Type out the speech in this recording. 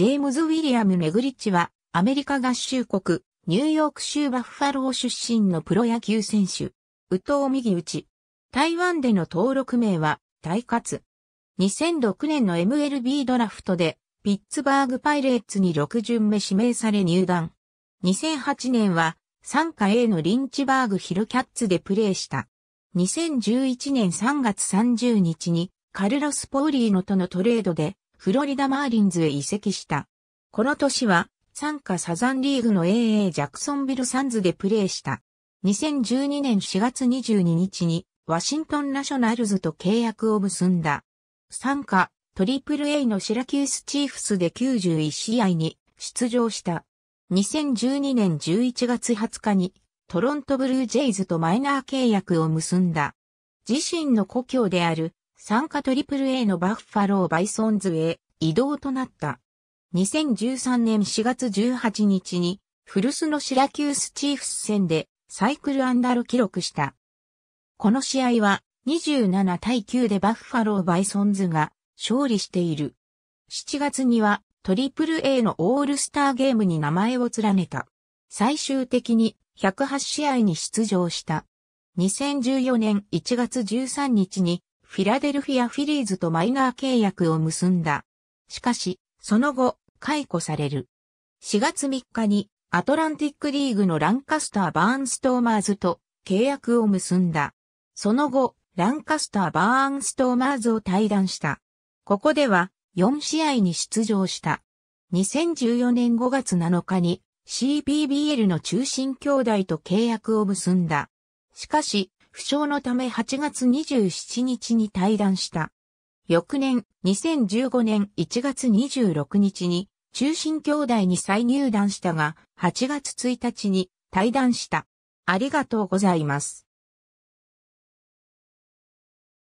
ジェームズ・ウィリアム・メグリッチは、アメリカ合衆国、ニューヨーク州バッファロー出身のプロ野球選手、宇藤右打ち。台湾での登録名は、大活。2006年の MLB ドラフトで、ピッツバーグパイレーツに6巡目指名され入団。2008年は、参加 A のリンチバーグヒルキャッツでプレーした。2011年3月30日に、カルロス・ポーリーノとのトレードで、フロリダマーリンズへ移籍した。この年は、参加サザンリーグの AA ジャクソンビルサンズでプレーした。2012年4月22日に、ワシントンナショナルズと契約を結んだ。参加、トリプル a のシラキュースチーフスで91試合に出場した。2012年11月20日にトロントブルージェイズとマイナー契約を結んだ。自身の故郷である参加 AAA のバッファローバイソンズへ移動となった。2013年4月18日に古巣のシラキュースチーフス戦でサイクルアンダル記録した。この試合は27対9でバッファローバイソンズが勝利している。7月には AAA のオールスターゲームに名前を連ねた。最終的に108試合に出場した。2014年1月13日にフィラデルフィア・フィリーズとマイナー契約を結んだ。しかし、その後、解雇される。4月3日に、アトランティックリーグのランカスター・バーンストーマーズと契約を結んだ。その後、ランカスター・バーンストーマーズを退団した。ここでは、4試合に出場した。2014年5月7日に CPBL の中心兄弟と契約を結んだ。しかし、負傷のため8月27日に退団した。翌年、2015年1月26日に、中心兄弟に再入団したが、8月1日に退団した。ありがとうございます。